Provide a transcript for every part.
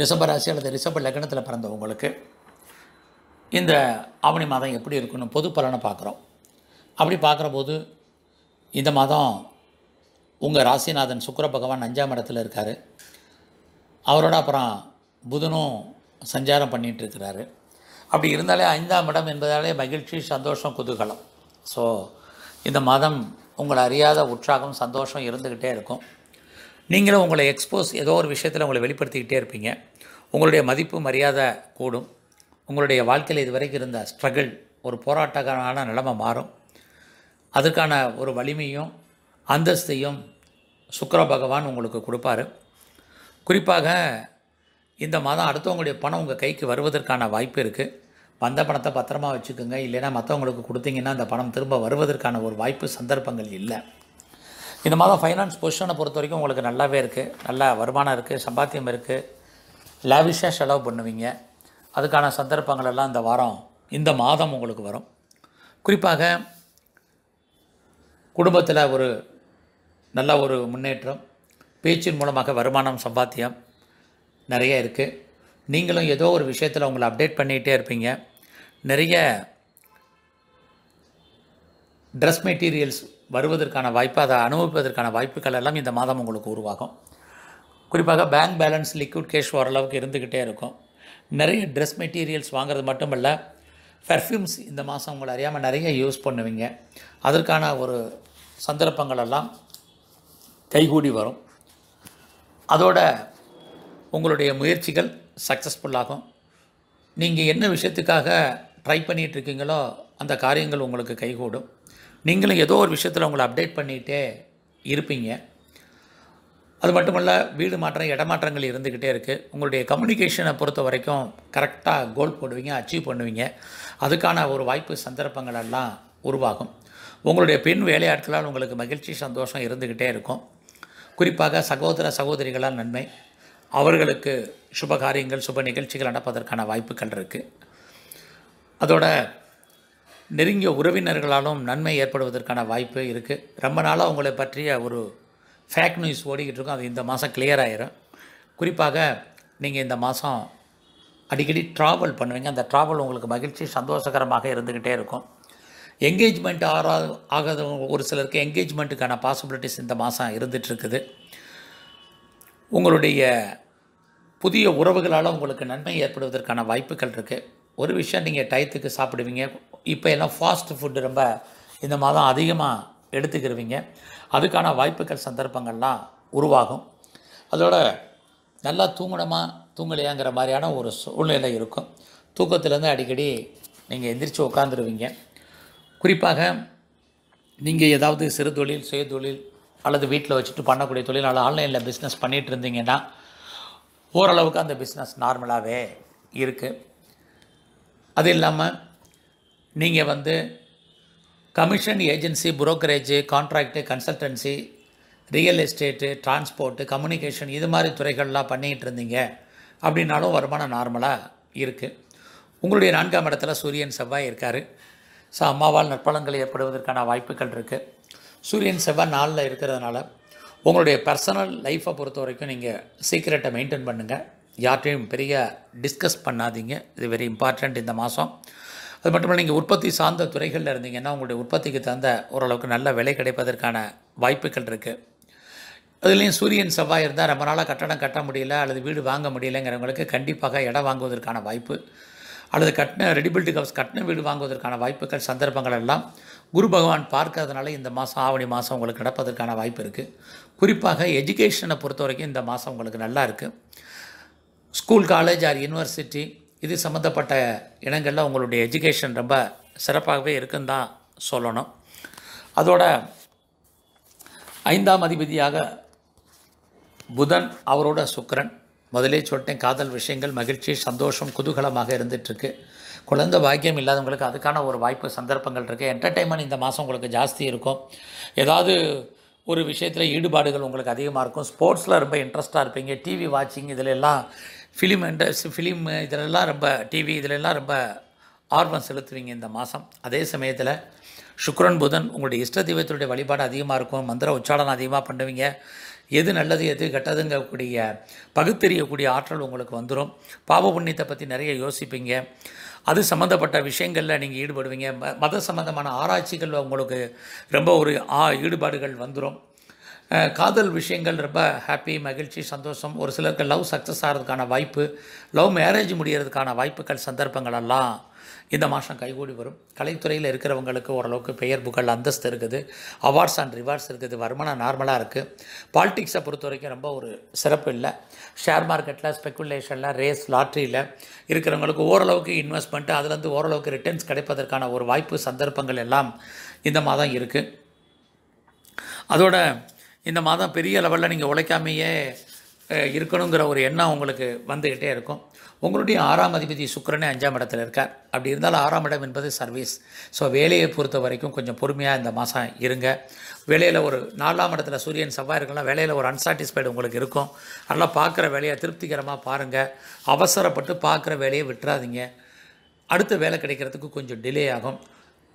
ராசி அல்லது ரிஷப லக்னத்தில் பிறந்தவங்களுக்கு இந்த ஆவணி மாதம் எப்படி இருக்குன்னு பொது பலனை பார்க்குறோம் அப்படி பார்க்குற போது இந்த மாதம் உங்கள் ராசிநாதன் சுக்கர பகவான் அஞ்சாம் இடத்துல இருக்கார் அவரோட அப்புறம் புதனும் சஞ்சாரம் பண்ணிகிட்ருக்கிறாரு அப்படி இருந்தாலே ஐந்தாம் இடம் என்பதாலே மகிழ்ச்சி சந்தோஷம் குதூகலம் ஸோ இந்த மாதம் உங்களை அறியாத உற்சாகம் சந்தோஷம் இருந்துக்கிட்டே இருக்கும் நீங்களும் உங்களை எக்ஸ்போஸ் ஏதோ ஒரு விஷயத்தில் உங்களை வெளிப்படுத்திக்கிட்டே இருப்பீங்க உங்களுடைய மதிப்பு மரியாதை கூடும் உங்களுடைய வாழ்க்கையில் இது வரைக்கும் இருந்த ஸ்ட்ரகிள் ஒரு போராட்டக்காரனான நிலைமை மாறும் அதற்கான ஒரு வலிமையும் அந்தஸ்தையும் சுக்கர பகவான் உங்களுக்கு கொடுப்பார் குறிப்பாக இந்த மாதம் அடுத்தவங்களுடைய பணம் உங்கள் கைக்கு வருவதற்கான வாய்ப்பு இருக்குது வந்த பணத்தை பத்திரமாக வச்சுக்கோங்க இல்லைன்னா மற்றவங்களுக்கு கொடுத்தீங்கன்னா அந்த பணம் திரும்ப வருவதற்கான ஒரு வாய்ப்பு சந்தர்ப்பங்கள் இல்லை இந்த மாதம் ஃபைனான்ஸ் பொசிஷனை பொறுத்த வரைக்கும் உங்களுக்கு நல்லாவே இருக்குது நல்லா வருமானம் இருக்குது சம்பாத்தியம் இருக்குது லேவிஷாக செலவு பண்ணுவீங்க அதுக்கான சந்தர்ப்பங்கள் எல்லாம் இந்த வாரம் இந்த மாதம் உங்களுக்கு வரும் குறிப்பாக குடும்பத்தில் ஒரு நல்ல ஒரு முன்னேற்றம் பேச்சின் மூலமாக வருமானம் சம்பாத்தியம் நிறைய இருக்குது நீங்களும் ஏதோ ஒரு விஷயத்தில் உங்களை அப்டேட் பண்ணிகிட்டே இருப்பீங்க நிறைய ட்ரெஸ் மெட்டீரியல்ஸ் வருவதற்கான வாய்ப்பு அதை அனுபவிப்பதற்கான வாய்ப்புகள் எல்லாம் இந்த மாதம் உங்களுக்கு உருவாகும் குறிப்பாக பேங்க் பேலன்ஸ் லிக்விட் கேஷ் ஓரளவுக்கு இருந்துக்கிட்டே இருக்கும் நிறைய ட்ரெஸ் மெட்டீரியல்ஸ் வாங்குறது மட்டும் இல்லை பெர்ஃப்யூம்ஸ் இந்த மாதம் உங்களை அறியாமல் நிறைய யூஸ் பண்ணுவீங்க அதற்கான ஒரு சந்தர்ப்பங்கள் எல்லாம் கைகூடி வரும் அதோட உங்களுடைய முயற்சிகள் சக்ஸஸ்ஃபுல்லாகும் நீங்கள் என்ன விஷயத்துக்காக ட்ரை பண்ணிகிட்ருக்கீங்களோ அந்த காரியங்கள் உங்களுக்கு கைகூடும் நீங்களும் ஏதோ ஒரு விஷயத்தில் உங்களை அப்டேட் பண்ணிகிட்டே இருப்பீங்க அது மட்டுமல்ல வீடு மாற்றம் இடமாற்றங்கள் இருந்துக்கிட்டே இருக்குது உங்களுடைய கம்யூனிகேஷனை பொறுத்த வரைக்கும் கரெக்டாக கோல் போடுவீங்க அச்சீவ் பண்ணுவீங்க அதுக்கான ஒரு வாய்ப்பு சந்தர்ப்பங்கள் எல்லாம் உருவாகும் உங்களுடைய பெண் வேலையாட்களால் உங்களுக்கு மகிழ்ச்சி சந்தோஷம் இருந்துக்கிட்டே இருக்கும் குறிப்பாக சகோதர சகோதரிகளால் நன்மை அவர்களுக்கு சுப காரியங்கள் சுப நிகழ்ச்சிகள் நடப்பதற்கான வாய்ப்புகள் இருக்குது அதோட நெருங்கிய உறவினர்களாலும் நன்மை ஏற்படுவதற்கான வாய்ப்பு இருக்குது ரொம்ப நாளாக உங்களை பற்றிய ஒரு ஃபேக் நியூஸ் ஓடிக்கிட்டு இருக்கும் அது இந்த மாதம் கிளியர் ஆயிரும் குறிப்பாக நீங்கள் இந்த மாதம் அடிக்கடி ட்ராவல் பண்ணுவீங்க அந்த ட்ராவல் உங்களுக்கு மகிழ்ச்சி சந்தோஷகரமாக இருந்துக்கிட்டே இருக்கும் என்கேஜ்மெண்ட் ஆறா ஆகாதவங்க ஒரு சிலருக்கு என்கேஜ்மெண்ட்டுக்கான பாசிபிலிட்டிஸ் இந்த மாதம் இருந்துகிட்ருக்குது உங்களுடைய புதிய உறவுகளால் உங்களுக்கு நன்மை ஏற்படுவதற்கான வாய்ப்புகள் இருக்குது ஒரு விஷயம் நீங்கள் டயத்துக்கு சாப்பிடுவீங்க இப்போ எல்லாம் ஃபாஸ்ட் ஃபுட்டு ரொம்ப இந்த மாதம் அதிகமாக எடுத்துக்கிடுவீங்க அதுக்கான வாய்ப்புகள் சந்தர்ப்பங்கள்லாம் உருவாகும் அதோட நல்லா தூங்கணுமா தூங்கலையாங்கிற மாதிரியான ஒரு சூழ்நிலை இருக்கும் தூக்கத்துலேருந்து அடிக்கடி நீங்கள் எந்திரிச்சு உட்காந்துருவீங்க குறிப்பாக நீங்கள் ஏதாவது சிறு தொழில் சுய தொழில் அல்லது வீட்டில் வச்சுட்டு பண்ணக்கூடிய தொழில் அல்லது ஆன்லைனில் பிஸ்னஸ் பண்ணிகிட்டு இருந்தீங்கன்னா ஓரளவுக்கு அந்த பிஸ்னஸ் நார்மலாகவே இருக்குது அது இல்லாமல் நீங்கள் வந்து commission agency brokerage contract consultancy real estate transport communication இது மாதிரி துறைகள்லாம் பண்ணிகிட்டு இருந்தீங்க அப்படின்னாலும் வருமானம் நார்மலாக இருக்குது உங்களுடைய நான்காம் இடத்துல சூரியன் செவ்வாய் இருக்கார் ஸோ அம்மாவால் நற்பலன்கள் ஏற்படுவதற்கான வாய்ப்புகள் இருக்குது சூரியன் செவ்வாய் நாளில் இருக்கிறதுனால உங்களுடைய பர்சனல் லைஃப்பை பொறுத்த வரைக்கும் நீங்கள் சீக்கிரட்டை மெயின்டைன் பண்ணுங்கள் யார்கிட்டையும் பெரிய டிஸ்கஸ் பண்ணாதீங்க இது வெரி இம்பார்ட்டண்ட் இந்த மாதம் அது மட்டும் இல்லை நீங்கள் உற்பத்தி சார்ந்த துறைகளில் இருந்தீங்கன்னா உங்களுடைய உற்பத்திக்கு தகுந்த ஓரளவுக்கு நல்ல விலை கிடைப்பதற்கான வாய்ப்புகள் இருக்குது அதுலேயும் சூரியன் செவ்வாய் இருந்தால் ரொம்ப நாளாக கட்டணம் கட்ட முடியல அல்லது வீடு வாங்க முடியலைங்கிறவங்களுக்கு கண்டிப்பாக இடம் வாங்குவதற்கான வாய்ப்பு அல்லது கட்டின ரெடிபில்டு ஹவுஸ் கட்டின வீடு வாங்குவதற்கான வாய்ப்புகள் சந்தர்ப்பங்கள் எல்லாம் குரு பகவான் பார்க்கறதுனால இந்த மாதம் ஆவணி மாதம் உங்களுக்கு நடப்பதற்கான வாய்ப்பு இருக்குது குறிப்பாக எஜுகேஷனை பொறுத்த வரைக்கும் இந்த மாதம் உங்களுக்கு நல்லா இருக்குது ஸ்கூல் காலேஜ் ஆர் யூனிவர்சிட்டி இது சம்மந்தப்பட்ட இடங்களில் உங்களுடைய எஜுகேஷன் ரொம்ப சிறப்பாகவே இருக்குன்னு தான் சொல்லணும் அதோட ஐந்தாம் அதிபதியாக புதன் அவரோட சுக்கரன் முதலே சொல்லிட்டேன் காதல் விஷயங்கள் மகிழ்ச்சி சந்தோஷம் குதூகலமாக இருந்துகிட்ருக்கு குழந்த பாக்கியம் இல்லாதவங்களுக்கு அதுக்கான ஒரு வாய்ப்பு சந்தர்ப்பங்கள் இருக்குது என்டர்டெயின்மெண்ட் இந்த மாதம் உங்களுக்கு ஜாஸ்தி இருக்கும் ஏதாவது ஒரு விஷயத்தில் ஈடுபாடுகள் உங்களுக்கு அதிகமாக இருக்கும் ஸ்போர்ட்ஸில் ரொம்ப இன்ட்ரெஸ்ட்டாக இருப்பீங்க டிவி வாட்சிங் இதில் எல்லாம் ஃபிலிம் இண்டஸ்ட்ரி ஃபிலிம் இதிலெல்லாம் ரொம்ப டிவி இதிலெல்லாம் ரொம்ப ஆர்வம் செலுத்துவீங்க இந்த மாதம் அதே சமயத்தில் சுக்ரன் புதன் உங்களுடைய இஷ்ட தெய்வத்தினுடைய வழிபாடு அதிகமாக இருக்கும் மந்திர உச்சாரணம் அதிகமாக பண்ணுவீங்க எது நல்லது எது கெட்டதுங்கக்கூடிய பகுத்தெறியக்கூடிய ஆற்றல் உங்களுக்கு வந்துடும் பாவ புண்ணியத்தை பற்றி நிறைய யோசிப்பீங்க அது சம்மந்தப்பட்ட விஷயங்களில் நீங்கள் ஈடுபடுவீங்க மத சம்மந்தமான ஆராய்ச்சிகள் உங்களுக்கு ரொம்ப ஒரு ஆ ஈடுபாடுகள் வந்துடும் காதல் விஷயங்கள் ரொம்ப ஹாப்பி மகிழ்ச்சி சந்தோஷம் ஒரு சிலருக்கு லவ் சக்ஸஸ் ஆகிறதுக்கான வாய்ப்பு லவ் மேரேஜ் முடிகிறதுக்கான வாய்ப்புகள் சந்தர்ப்பங்களெல்லாம் இந்த மாதம் கைகூடி வரும் கலைத்துறையில் இருக்கிறவங்களுக்கு ஓரளவுக்கு பெயர் புகழ் அந்தஸ்து இருக்குது அவார்ட்ஸ் அண்ட் ரிவார்ட்ஸ் இருக்குது வருமானம் நார்மலாக இருக்குது பாலிட்டிக்ஸை பொறுத்த வரைக்கும் ரொம்ப ஒரு சிறப்பு இல்லை ஷேர் மார்க்கெட்டில் ஸ்பெக்குலேஷனில் ரேஸ் லாட்ரியில் இருக்கிறவங்களுக்கு ஓரளவுக்கு இன்வெஸ்ட்மெண்ட்டு அதுலேருந்து ஓரளவுக்கு ரிட்டர்ன்ஸ் கிடைப்பதற்கான ஒரு வாய்ப்பு சந்தர்ப்பங்கள் எல்லாம் இந்த மாதம் இருக்குது அதோட இந்த மாதம் பெரிய லெவலில் நீங்கள் உழைக்காமையே இருக்கணுங்கிற ஒரு எண்ணம் உங்களுக்கு வந்துக்கிட்டே இருக்கும் உங்களுடைய ஆறாம் அதிபதி சுக்கரனே அஞ்சாம் இடத்துல இருக்கார் அப்படி இருந்தாலும் ஆறாம் இடம் என்பது சர்வீஸ் ஸோ வேலையை பொறுத்த வரைக்கும் கொஞ்சம் பொறுமையாக இந்த மாதம் இருங்க வேலையில் ஒரு நாலாம் இடத்துல சூரியன் செவ்வாய் இருக்கலாம் வேலையில் ஒரு அன்சாட்டிஸ்ஃபைடு உங்களுக்கு இருக்கும் நல்லா பார்க்குற வேலையை திருப்திகரமாக பாருங்கள் அவசரப்பட்டு பார்க்குற வேலையை விட்டுறாதீங்க அடுத்த வேலை கிடைக்கிறதுக்கு கொஞ்சம் டிலே ஆகும்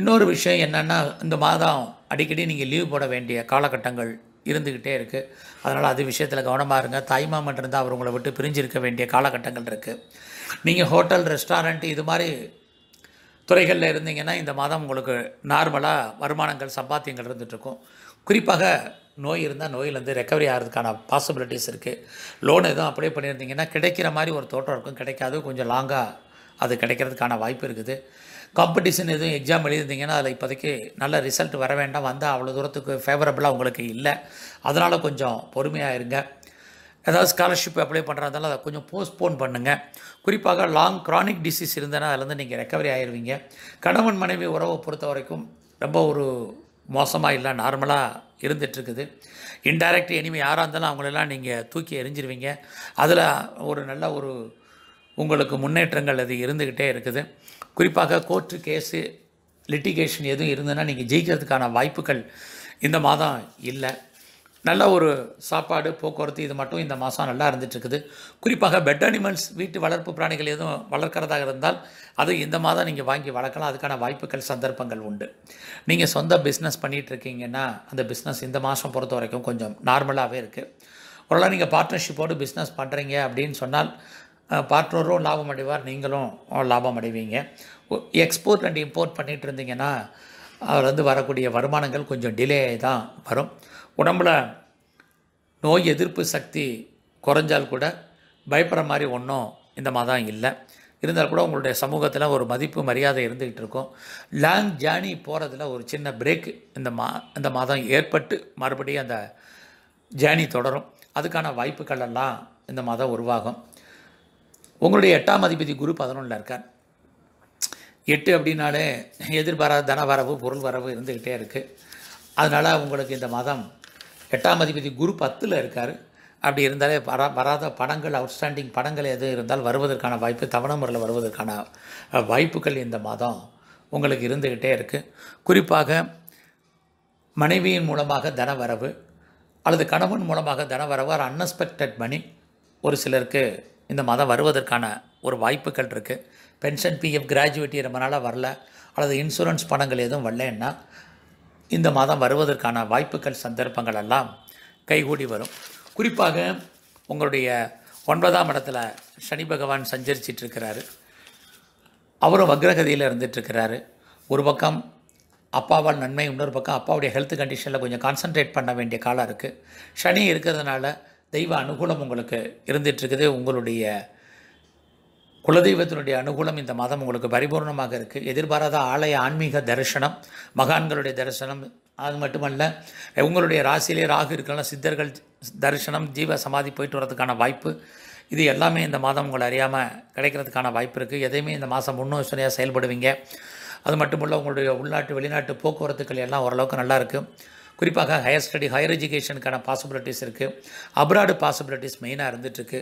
இன்னொரு விஷயம் என்னென்னா இந்த மாதம் அடிக்கடி நீங்கள் லீவ் போட வேண்டிய காலகட்டங்கள் இருந்துக்கிட்டே இருக்குது அதனால் அது விஷயத்தில் கவனமாக இருங்க தாய்மாமன் இருந்தால் அவர் உங்களை விட்டு பிரிஞ்சிருக்க வேண்டிய காலகட்டங்கள் இருக்குது நீங்கள் ஹோட்டல் ரெஸ்டாரண்ட் இது மாதிரி துறைகளில் இருந்தீங்கன்னா இந்த மாதம் உங்களுக்கு நார்மலாக வருமானங்கள் சம்பாத்தியங்கள் இருந்துகிட்ருக்கும் குறிப்பாக நோய் இருந்தால் நோயிலேருந்து ரெக்கவரி ஆகிறதுக்கான பாசிபிலிட்டிஸ் இருக்குது லோன் எதுவும் அப்ளை பண்ணியிருந்தீங்கன்னா கிடைக்கிற மாதிரி ஒரு தோட்டம் இருக்கும் கிடைக்காது கொஞ்சம் லாங்காக அது கிடைக்கிறதுக்கான வாய்ப்பு இருக்குது காம்படிஷன் எதுவும் எக்ஸாம் எழுதியிருந்தீங்கன்னா அதில் இப்போதைக்கு நல்ல ரிசல்ட் வர வேண்டாம் வந்தால் அவ்வளோ தூரத்துக்கு ஃபேவரபுளாக உங்களுக்கு இல்லை அதனால் கொஞ்சம் பொறுமையாக இருங்க ஏதாவது ஸ்காலர்ஷிப் அப்ளை பண்ணுறதால அதை கொஞ்சம் போஸ்ட்போன் பண்ணுங்கள் குறிப்பாக லாங் க்ரானிக் டிசீஸ் இருந்தேன்னா அதுலேருந்து நீங்கள் ரெக்கவரி ஆயிடுவீங்க கணவன் மனைவி உறவை பொறுத்த வரைக்கும் ரொம்ப ஒரு மோசமாக இல்லை நார்மலாக இருந்துகிட்ருக்குது இன்டைரக்ட் இனிமேல் யாராக இருந்தாலும் அவங்களெல்லாம் நீங்கள் தூக்கி எரிஞ்சிருவீங்க அதில் ஒரு நல்ல ஒரு உங்களுக்கு முன்னேற்றங்கள் அது இருந்துக்கிட்டே இருக்குது குறிப்பாக கோர்ட்டு கேஸு லிட்டிகேஷன் எதுவும் இருந்ததுன்னா நீங்கள் ஜெயிக்கிறதுக்கான வாய்ப்புகள் இந்த மாதம் இல்லை நல்ல ஒரு சாப்பாடு போக்குவரத்து இது மட்டும் இந்த மாதம் நல்லா இருந்துகிட்ருக்குது குறிப்பாக பெட் அனிமல்ஸ் வீட்டு வளர்ப்பு பிராணிகள் எதுவும் வளர்க்குறதாக இருந்தால் அது இந்த மாதம் நீங்கள் வாங்கி வளர்க்கலாம் அதுக்கான வாய்ப்புகள் சந்தர்ப்பங்கள் உண்டு நீங்கள் சொந்த பிஸ்னஸ் பண்ணிகிட்ருக்கீங்கன்னா அந்த பிஸ்னஸ் இந்த மாதம் பொறுத்த வரைக்கும் கொஞ்சம் நார்மலாகவே இருக்குது நாள் நீங்கள் பார்ட்னர்ஷிப்போடு பிஸ்னஸ் பண்ணுறீங்க அப்படின்னு சொன்னால் பார்ட்னரும் லாபம் அடைவார் நீங்களும் லாபம் அடைவீங்க எக்ஸ்போர்ட் அண்ட் இம்போர்ட் பண்ணிகிட்டு இருந்தீங்கன்னா அவர் வந்து வரக்கூடிய வருமானங்கள் கொஞ்சம் டிலே தான் வரும் உடம்பில் நோய் எதிர்ப்பு சக்தி குறைஞ்சால் கூட பயப்படுற மாதிரி ஒன்றும் இந்த மாதம் இல்லை இருந்தால் கூட உங்களுடைய சமூகத்தில் ஒரு மதிப்பு மரியாதை இருந்துக்கிட்டு இருக்கும் லாங் ஜேர்னி போகிறதுல ஒரு சின்ன பிரேக் இந்த மா இந்த மாதம் ஏற்பட்டு மறுபடியும் அந்த ஜேர்னி தொடரும் அதுக்கான வாய்ப்புகள் எல்லாம் இந்த மாதம் உருவாகும் உங்களுடைய எட்டாம் அதிபதி குரு பதினொன்றில் இருக்கார் எட்டு அப்படின்னாலே எதிர்பாராத தன வரவு பொருள் வரவு இருந்துக்கிட்டே இருக்குது அதனால் உங்களுக்கு இந்த மதம் எட்டாம் அதிபதி குரு பத்தில் இருக்கார் அப்படி இருந்தாலே வரா வராத படங்கள் அவுட்ஸ்டாண்டிங் படங்கள் எது இருந்தால் வருவதற்கான வாய்ப்பு தவண முறையில் வருவதற்கான வாய்ப்புகள் இந்த மாதம் உங்களுக்கு இருந்துக்கிட்டே இருக்குது குறிப்பாக மனைவியின் மூலமாக தனவரவு அல்லது கணவன் மூலமாக தன வரவு அன்எக்ஸ்பெக்டட் மணி ஒரு சிலருக்கு இந்த மாதம் வருவதற்கான ஒரு வாய்ப்புகள் இருக்குது பென்ஷன் பிஎஃப் கிராஜுவேட்டி ரொம்ப நாளாக வரல அல்லது இன்சூரன்ஸ் பணங்கள் எதுவும் வரலன்னா இந்த மாதம் வருவதற்கான வாய்ப்புகள் சந்தர்ப்பங்கள் எல்லாம் கைகூடி வரும் குறிப்பாக உங்களுடைய ஒன்பதாம் இடத்துல சனி பகவான் சஞ்சரிச்சிட்ருக்கிறாரு அவரும் வக்ரகதியில் இருந்துகிட்ருக்கிறாரு ஒரு பக்கம் அப்பாவால் நன்மை இன்னொரு பக்கம் அப்பாவுடைய ஹெல்த் கண்டிஷனில் கொஞ்சம் கான்சன்ட்ரேட் பண்ண வேண்டிய காலம் இருக்குது சனி இருக்கிறதுனால தெய்வ அனுகூலம் உங்களுக்கு இருந்துகிட்ருக்குது உங்களுடைய குலதெய்வத்தினுடைய அனுகூலம் இந்த மாதம் உங்களுக்கு பரிபூர்ணமாக இருக்குது எதிர்பாராத ஆலய ஆன்மீக தரிசனம் மகான்களுடைய தரிசனம் அது மட்டுமல்ல உங்களுடைய ராசியிலே ராகு இருக்கலாம் சித்தர்கள் தரிசனம் ஜீவ சமாதி போயிட்டு வரதுக்கான வாய்ப்பு இது எல்லாமே இந்த மாதம் உங்களை அறியாமல் கிடைக்கிறதுக்கான வாய்ப்பு இருக்குது எதையுமே இந்த மாதம் முன்னோசனையாக செயல்படுவீங்க அது மட்டும் இல்லை உங்களுடைய உள்நாட்டு வெளிநாட்டு போக்குவரத்துக்கள் எல்லாம் ஓரளவுக்கு நல்லாயிருக்கு குறிப்பாக ஹையர் ஸ்டடி ஹையர் எஜுகேஷனுக்கான பாசிபிலிட்டிஸ் இருக்குது அப்ராடு பாசிபிலிட்டிஸ் மெயினாக இருந்துகிட்ருக்கு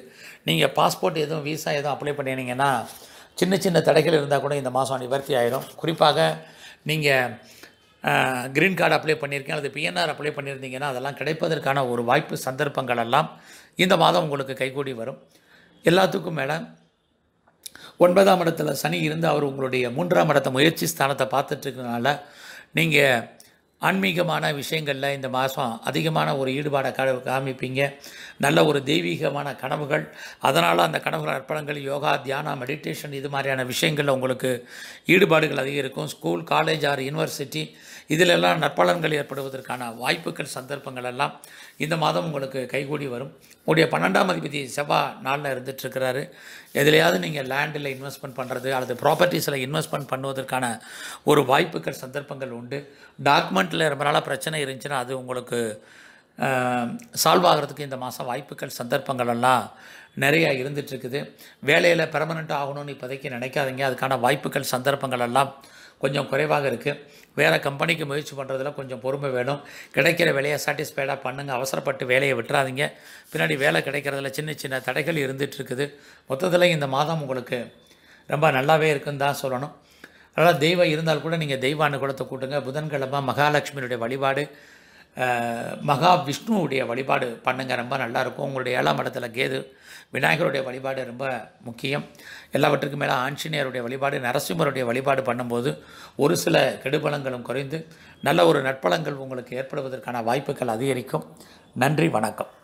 நீங்கள் பாஸ்போர்ட் எதுவும் விசா எதுவும் அப்ளை பண்ணினீங்கன்னா சின்ன சின்ன தடைகள் இருந்தால் கூட இந்த மாதம் நிவர்த்தி ஆயிரும் குறிப்பாக நீங்கள் க்ரீன் கார்டு அப்ளை பண்ணியிருக்கேன் அல்லது பிஎன்ஆர் அப்ளை பண்ணியிருந்தீங்கன்னா அதெல்லாம் கிடைப்பதற்கான ஒரு வாய்ப்பு சந்தர்ப்பங்கள் எல்லாம் இந்த மாதம் உங்களுக்கு கைகூடி வரும் எல்லாத்துக்கும் மேலே ஒன்பதாம் இடத்துல சனி இருந்து அவர் உங்களுடைய மூன்றாம் இடத்த முயற்சி ஸ்தானத்தை இருக்கிறதுனால நீங்கள் ஆன்மீகமான விஷயங்களில் இந்த மாதம் அதிகமான ஒரு ஈடுபாடை க காமிப்பீங்க நல்ல ஒரு தெய்வீகமான கனவுகள் அதனால் அந்த கனவுகள் அர்ப்பணங்கள் யோகா தியானம் மெடிடேஷன் இது மாதிரியான விஷயங்களில் உங்களுக்கு ஈடுபாடுகள் அதிகம் இருக்கும் ஸ்கூல் காலேஜ் ஆர் யூனிவர்சிட்டி இதிலெல்லாம் நற்பலன்கள் ஏற்படுவதற்கான வாய்ப்புகள் சந்தர்ப்பங்கள் எல்லாம் இந்த மாதம் உங்களுக்கு கைகூடி வரும் உங்களுடைய பன்னெண்டாம் அதிபதி செவ்வாய் நாளில் இருந்துகிட்ருக்கிறாரு எதுலையாவது நீங்கள் லேண்டில் இன்வெஸ்ட்மெண்ட் பண்ணுறது அல்லது ப்ராப்பர்ட்டிஸில் இன்வெஸ்ட்மெண்ட் பண்ணுவதற்கான ஒரு வாய்ப்புகள் சந்தர்ப்பங்கள் உண்டு டாக்குமெண்ட்டில் ரொம்ப நாளாக பிரச்சனை இருந்துச்சுன்னா அது உங்களுக்கு சால்வ் ஆகிறதுக்கு இந்த மாதம் வாய்ப்புகள் சந்தர்ப்பங்கள் எல்லாம் நிறையா இருந்துகிட்ருக்குது வேலையில் பெர்மனெண்ட்டாக ஆகணும்னு இப்போதைக்கு நினைக்காதீங்க அதுக்கான வாய்ப்புகள் சந்தர்ப்பங்கள் எல்லாம் கொஞ்சம் குறைவாக இருக்குது வேறு கம்பெனிக்கு முயற்சி பண்ணுறதுல கொஞ்சம் பொறுமை வேணும் கிடைக்கிற வேலையை சாட்டிஸ்ஃபைடாக பண்ணுங்கள் அவசரப்பட்டு வேலையை விட்டுறாதீங்க பின்னாடி வேலை கிடைக்கிறதுல சின்ன சின்ன தடைகள் இருந்துகிட்ருக்குது மொத்தத்தில் இந்த மாதம் உங்களுக்கு ரொம்ப நல்லாவே இருக்குன்னு தான் சொல்லணும் அதனால் தெய்வம் இருந்தால் கூட நீங்கள் தெய்வ அனுகூலத்தை கூட்டுங்க புதன்கிழமை மகாலட்சுமியினுடைய வழிபாடு மகா விஷ்ணுவுடைய வழிபாடு பண்ணுங்கள் ரொம்ப நல்லாயிருக்கும் உங்களுடைய ஏழாம் இடத்துல கேது விநாயகருடைய வழிபாடு ரொம்ப முக்கியம் எல்லாவற்றுக்கும் மேலே ஆஞ்சநேயருடைய வழிபாடு நரசிம்மருடைய வழிபாடு பண்ணும்போது ஒரு சில கெடுபலங்களும் குறைந்து நல்ல ஒரு நட்பலங்கள் உங்களுக்கு ஏற்படுவதற்கான வாய்ப்புகள் அதிகரிக்கும் நன்றி வணக்கம்